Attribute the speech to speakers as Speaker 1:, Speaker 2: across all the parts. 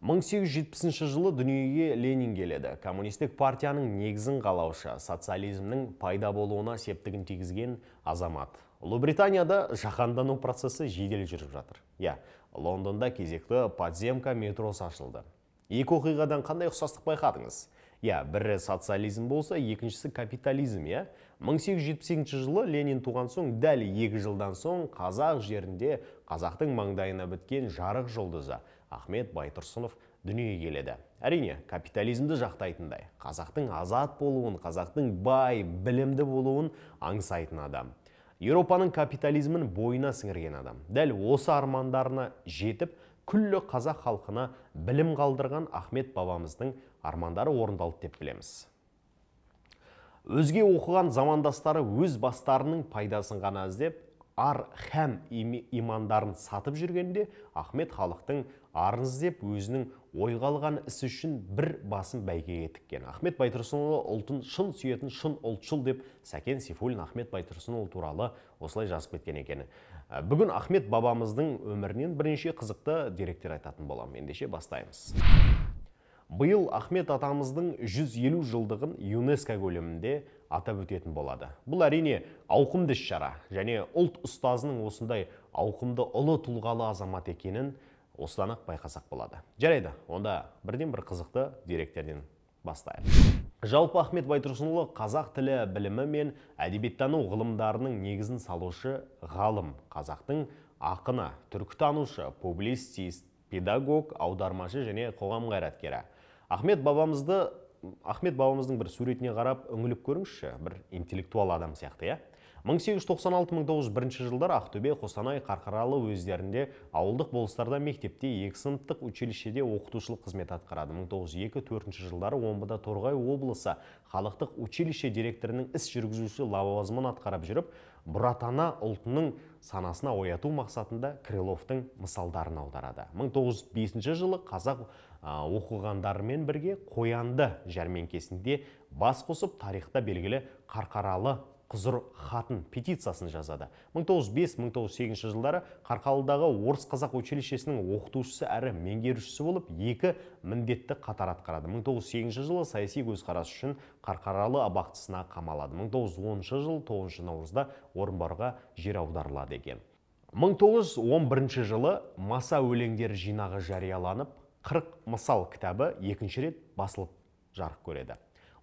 Speaker 1: 1870 жылы дүниеге Ленин келеді. Коммунистік партияның негізін қалаушы, социализмнің пайда болуына септігін тигізген азамат. Ұлыбританияда жақандану процесі жедел жүріп жатыр. Я, иә, Лондонда кезекті подземка метро ашылды. Екі оқиғадан қандай ұқсастық байқадыңыз? Я, иә, бірі социализм болса, екіншісі капитализм, я? Иә. 1870 жылы Ленин туған соң дәл екі жылдан соң қазақ жерінде қазақтың маңдайына біткен жарық жұлдызы ахмет байтұрсынов дүние келеді әрине капитализмді жақтайтындай қазақтың азат болуын қазақтың бай білімді болуын аңсайтын адам еуропаның капитализмін бойына сіңірген адам дәл осы армандарына жетіп күллі қазақ халқына білім қалдырған ахмет бабамыздың армандары орындалды деп білеміз өзге оқыған замандастары өз бастарының пайдасын ғана іздеп ар һәм имандарын сатып жүргенде ахмет халықтың арын іздеп өзінің ойға алған ісі үшін бір басын бәйгеге тіккен ахмет байтұрсынұлы ұлтын шын сүйетін шын ұлтшыл деп сәкен сейфуллин ахмет байтұрсынұлы туралы осылай жазып кеткен екен «Ә, бүгін ахмет бабамыздың өмірінен бірнеше қызықты деректер айтатын боламын ендеше бастаймыз биыл ахмет атамыздың 150 жылдығын юнеско көлемінде атап өтетін болады бұл әрине ауқымды іс шара және ұлт ұстазының осындай ауқымды ұлы тұлғалы азамат екенін осыдан ақ байқасақ болады жарайды онда бірден бір қызықты деректерден бастайық жалпы ахмет байтұрсынұлы қазақ тілі білімі мен әдебиеттану ғылымдарының негізін салушы ғалым қазақтың ақыны түркітанушы публицист педагог аудармашы және қоғам қайраткері ахмет бабамызды ахмет бабамыздың бір суретіне қарап үңіліп көріңізші бір интеллектуал адам сияқты иә 1896-1901 жылдар Ақтөбе, Қостанай, Қарқаралы өздерінде ауылдық болыстарда мектепте екі сыныптық училищеде оқытушылық қызмет атқарады. екі төртінші жылдары Омбыда Торғай облысы халықтық училище директорының іс жүргізуші лауазымын атқарып жүріп, бұратана ұлтының санасына ояту мақсатында Крыловтың мысалдарын аударады. 1905 жылы қазақ оқығандармен бірге қоянды жәрменкесінде бас қосып тарихта белгілі қарқаралы құзыр хатын петициясын жазады 1905-1908 жылдары қарқалыдағы орыс қазақ училищесінің оқытушысы әрі меңгерушісі болып екі міндетті қатар атқарады 1908 жылы саяси көзқарас үшін қарқаралы абақтысына қамалады 1910 жыл, 9 наурызда орынборға жер аударылады екен 1911 жылы маса өлеңдер жинағы жарияланып 40 мысал кітабы екінші рет басылып жарық көреді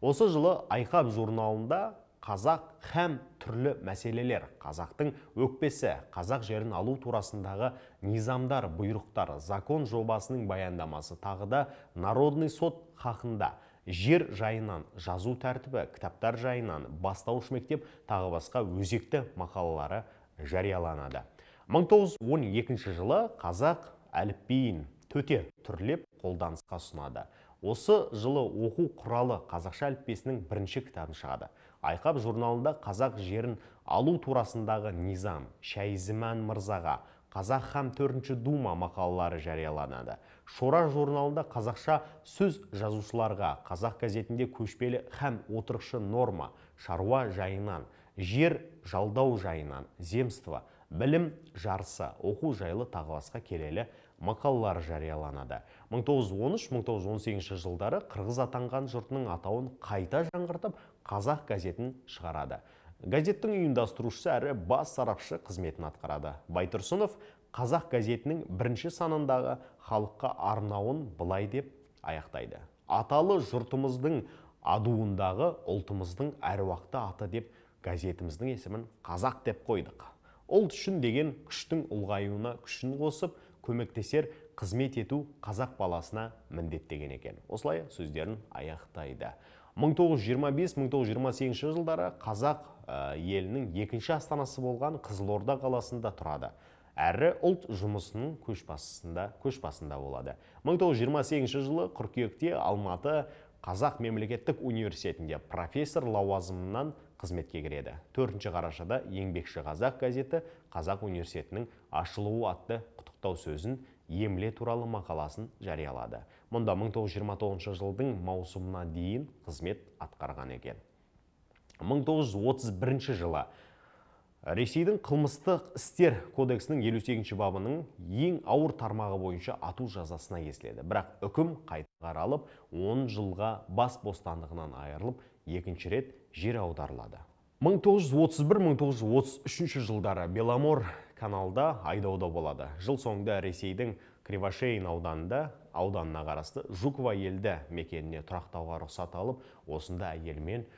Speaker 1: осы жылы айқап журналында қазақ һәм түрлі мәселелер қазақтың өкпесі қазақ жерін алу турасындағы низамдар бұйрықтар закон жобасының баяндамасы тағы да народный сот хақында жер жайынан жазу тәртібі кітаптар жайынан бастауыш мектеп тағы басқа өзекті мақалалары жарияланады 1912 жылы қазақ әліпбиін төте түрлеп қолданысқа ұсынады осы жылы оқу құралы қазақша әліппесінің бірінші кітабын шығады айқап журналында қазақ жерін алу турасындағы низам шәйзімән мырзаға қазақ һәм төртінші дума мақалалары жарияланады шора журналында қазақша сөз жазушыларға қазақ газетінде көшпелі һәм отырықшы норма шаруа жайынан жер жалдау жайынан земство білім жарысы оқу жайлы тағы басқа келелі мақалалар жарияланады 1913-1918 жылдары қырғыз атанған жұртының атауын қайта жаңғыртып қазақ газетін шығарады газеттің ұйымдастырушысы әрі бас сарапшы қызметін атқарады байтұрсынов қазақ газетінің бірінші санындағы халыққа арнауын былай деп аяқтайды аталы жұртымыздың адуындағы ұлтымыздың әруақты аты деп газетіміздің есімін қазақ деп қойдық ұлт үшін деген күштің ұлғаюына күшін қосып көмектесер қызмет ету қазақ баласына міндеттеген екен осылай сөздерін аяқтайды 1925-1928 жылдары қазақ ә, елінің екінші астанасы болған қызылорда қаласында тұрады әрі ұлт жұмысының көшбасында көшбасында болады 1928 жылы қыркүйекте алматы қазақ мемлекеттік университетінде профессор лауазымынан қызметке кіреді төртінші қарашада еңбекші қазақ газеті қазақ университетінің ашылуы атты құтықтау сөзін емле туралы мақаласын жариялады мұнда 1929 жылдың маусымына дейін қызмет атқарған екен 1931 жылы ресейдің қылмыстық істер кодексінің 58 бабының ең ауыр тармағы бойынша ату жазасына кесіледі бірақ үкім қайта қаралып 10 жылға бас бостандығынан айырылып екінші рет жер аударылады 1931-1933 жылдары Беламор каналда айдауда болады жыл соңында ресейдің Кривошейн ауданында ауданына қарасты жукова елді мекеніне тұрақтауға рұқсат алып осында әйелмен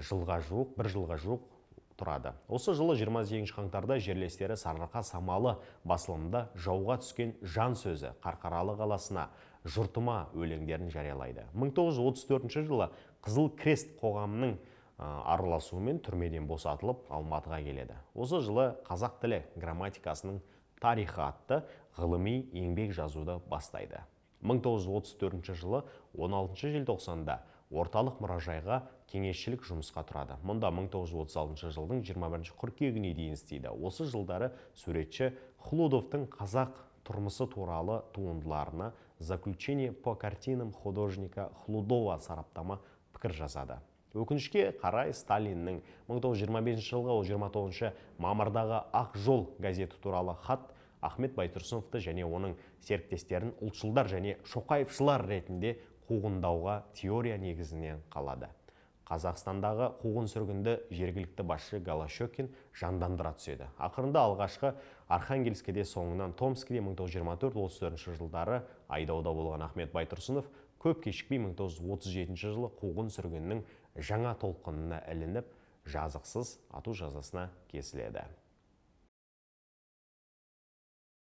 Speaker 1: жылға жуық бір жылға жуық тұрады осы жылы 28 қаңтарда жерлестері сарыарқа самалы басылымында жауға түскен жан сөзі қарқаралы қаласына жұртыма өлеңдерін жариялайды 1934 жылы қызыл крест қоғамының араласуымен түрмеден босатылып алматыға келеді осы жылы қазақ тілі грамматикасының тарихы атты ғылыми еңбек жазуды бастайды 1934 жылы 16 90-да желтоқсанда орталық мұражайға кеңесшілік жұмысқа тұрады мұнда 1936 жылдың 21 қыркүйегіне дейін істейді осы жылдары суретші хлудовтың қазақ тұрмысы туралы туындыларына заключение по картинам художника хлудова сараптама пікір жазады өкінішке қарай сталиннің 1925 жылғы ол 29 мамырдағы ақ жол газеті туралы хат ахмет байтұрсыновты және оның серіктестерін ұлтшылдар және шоқаевшылар ретінде қуғындауға теория негізінен қалады қазақстандағы қуғын сүргінді жергілікті басшы голощекин жандандыра түседі ақырында алғашқы архангельскіде соңынан томскіде 1924-34 жылдары айдауда болған ахмет байтұрсынов көп кешікпей 1937 жылы қуғын сүргіннің жаңа толқынына ілініп жазықсыз ату жазасына кесіледі